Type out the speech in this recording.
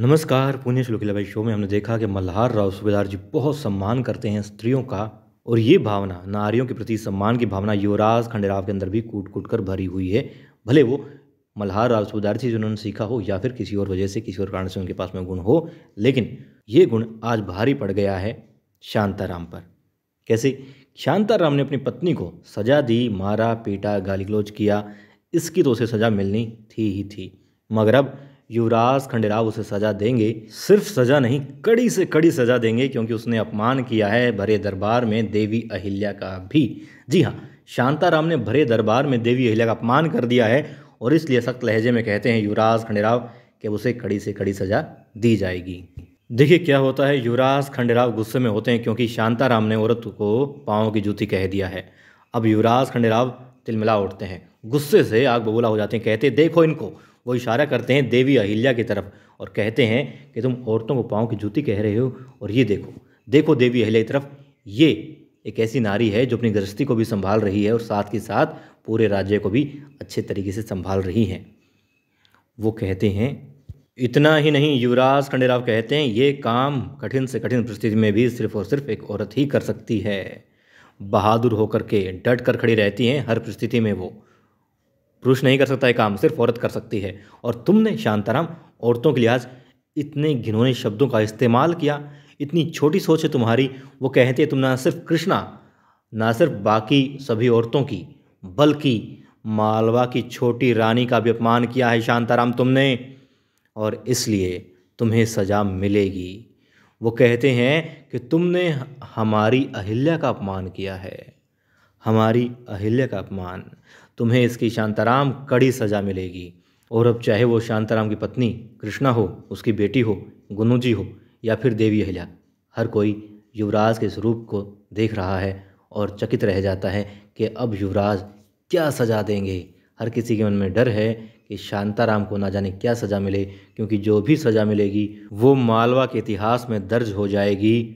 नमस्कार पुण्य शुक्ला भाई शो में हमने देखा कि मल्हार राव सूबेदार जी बहुत सम्मान करते हैं स्त्रियों का और ये भावना नारियों के प्रति सम्मान की भावना युवराज खंडेराव के अंदर भी कूट कूट कर भरी हुई है भले वो मल्हार राव सूबेदार जी जिन्होंने सीखा हो या फिर किसी और वजह से किसी और कारण से उनके पास में गुण हो लेकिन ये गुण आज भारी पड़ गया है शांताराम पर कैसे शांताराम ने अपनी पत्नी को सजा दी मारा पीटा गाली गलोच किया इसकी तो उसे सजा मिलनी थी ही थी मगर अब युवराज खंडेराव उसे सज़ा देंगे सिर्फ सज़ा नहीं कड़ी से कड़ी सज़ा देंगे क्योंकि उसने अपमान किया है भरे दरबार में देवी अहिल्या का भी जी हाँ शांताराम ने भरे दरबार में देवी अहिल्या का अपमान कर दिया है और इसलिए सख्त लहजे में कहते हैं युवराज खंडेराव कि उसे कड़ी से कड़ी सज़ा दी जाएगी देखिए क्या होता है युवराज खंडेराव गुस्से में होते हैं क्योंकि शांताराम ने औरत को पाँव की जूती कह दिया है अब युवराज खंडेराव तिलमिला उठते हैं गुस्से से आग बबूला हो जाते हैं कहते देखो इनको वो इशारा करते हैं देवी अहिल्या की तरफ और कहते हैं कि तुम औरतों को पाँव की जूती कह रहे हो और ये देखो देखो देवी अहिल्या की तरफ ये एक ऐसी नारी है जो अपनी गृहस्थी को भी संभाल रही है और साथ के साथ पूरे राज्य को भी अच्छे तरीके से संभाल रही हैं वो कहते हैं इतना ही नहीं युवराज खंडेराव कहते हैं ये काम कठिन से कठिन परिस्थिति में भी सिर्फ और सिर्फ एक औरत ही कर सकती है बहादुर होकर के डट कर खड़ी रहती हैं हर परिस्थिति में वो पुरुष नहीं कर सकता है काम सिर्फ औरत कर सकती है और तुमने शांताराम औरतों के लिहाज इतने घिनौने शब्दों का इस्तेमाल किया इतनी छोटी सोच है तुम्हारी वो कहते हैं तुम ना सिर्फ कृष्णा ना सिर्फ बाकी सभी औरतों की बल्कि मालवा की छोटी रानी का भी अपमान किया है शांताराम तुमने और इसलिए तुम्हें सजा मिलेगी वो कहते हैं कि तुमने हमारी अहिल्या का अपमान किया है हमारी अहिल्या का अपमान तुम्हें इसकी शांताराम कड़ी सजा मिलेगी और अब चाहे वो शांताराम की पत्नी कृष्णा हो उसकी बेटी हो गुनू जी हो या फिर देवी अहिल्या हर कोई युवराज के इस रूप को देख रहा है और चकित रह जाता है कि अब युवराज क्या सजा देंगे हर किसी के मन में डर है कि शांताराम को ना जाने क्या सज़ा मिले क्योंकि जो भी सज़ा मिलेगी वो मालवा के इतिहास में दर्ज हो जाएगी